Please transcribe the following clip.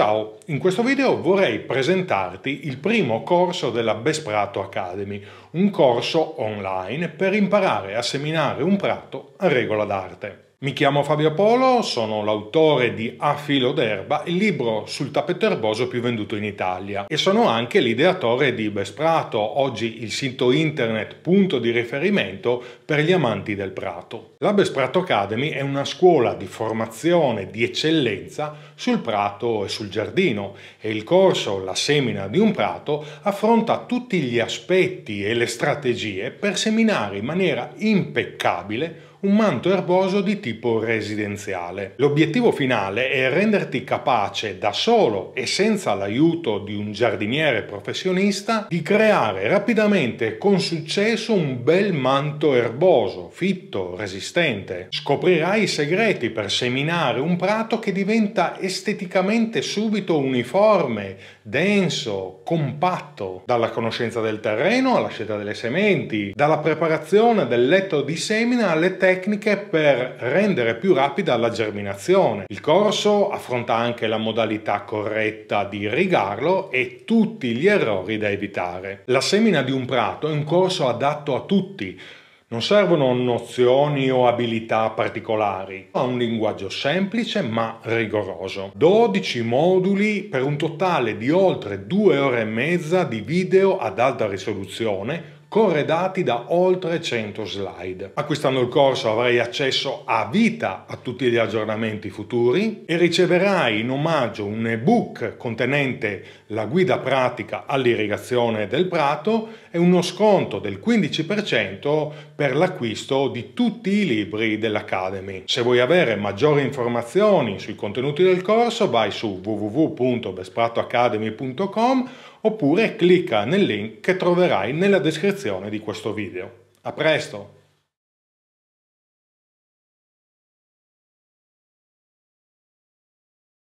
Ciao, in questo video vorrei presentarti il primo corso della Besprato Academy, un corso online per imparare a seminare un prato a regola d'arte. Mi chiamo Fabio Polo, sono l'autore di A filo d'erba, il libro sul tappeto erboso più venduto in Italia e sono anche l'ideatore di Besprato, oggi il sito internet punto di riferimento per gli amanti del prato. La Besprato Academy è una scuola di formazione di eccellenza sul prato e sul giardino e il corso La semina di un prato affronta tutti gli aspetti e le strategie per seminare in maniera impeccabile un manto erboso di tipo residenziale. L'obiettivo finale è renderti capace da solo e senza l'aiuto di un giardiniere professionista di creare rapidamente e con successo un bel manto erboso, fitto, resistente. Scoprirai i segreti per seminare un prato che diventa esteticamente subito uniforme, denso, compatto, dalla conoscenza del terreno alla scelta delle sementi, dalla preparazione del letto di semina alle tecniche tecniche per rendere più rapida la germinazione. Il corso affronta anche la modalità corretta di irrigarlo e tutti gli errori da evitare. La semina di un prato è un corso adatto a tutti, non servono nozioni o abilità particolari, ha un linguaggio semplice ma rigoroso. 12 moduli per un totale di oltre 2 ore e mezza di video ad alta risoluzione corredati da oltre 100 slide. Acquistando il corso avrai accesso a vita a tutti gli aggiornamenti futuri e riceverai in omaggio un ebook contenente la guida pratica all'irrigazione del prato e uno sconto del 15% per l'acquisto di tutti i libri dell'Academy. Se vuoi avere maggiori informazioni sui contenuti del corso vai su www.bespratoacademy.com oppure clicca nel link che troverai nella descrizione di questo video. A presto!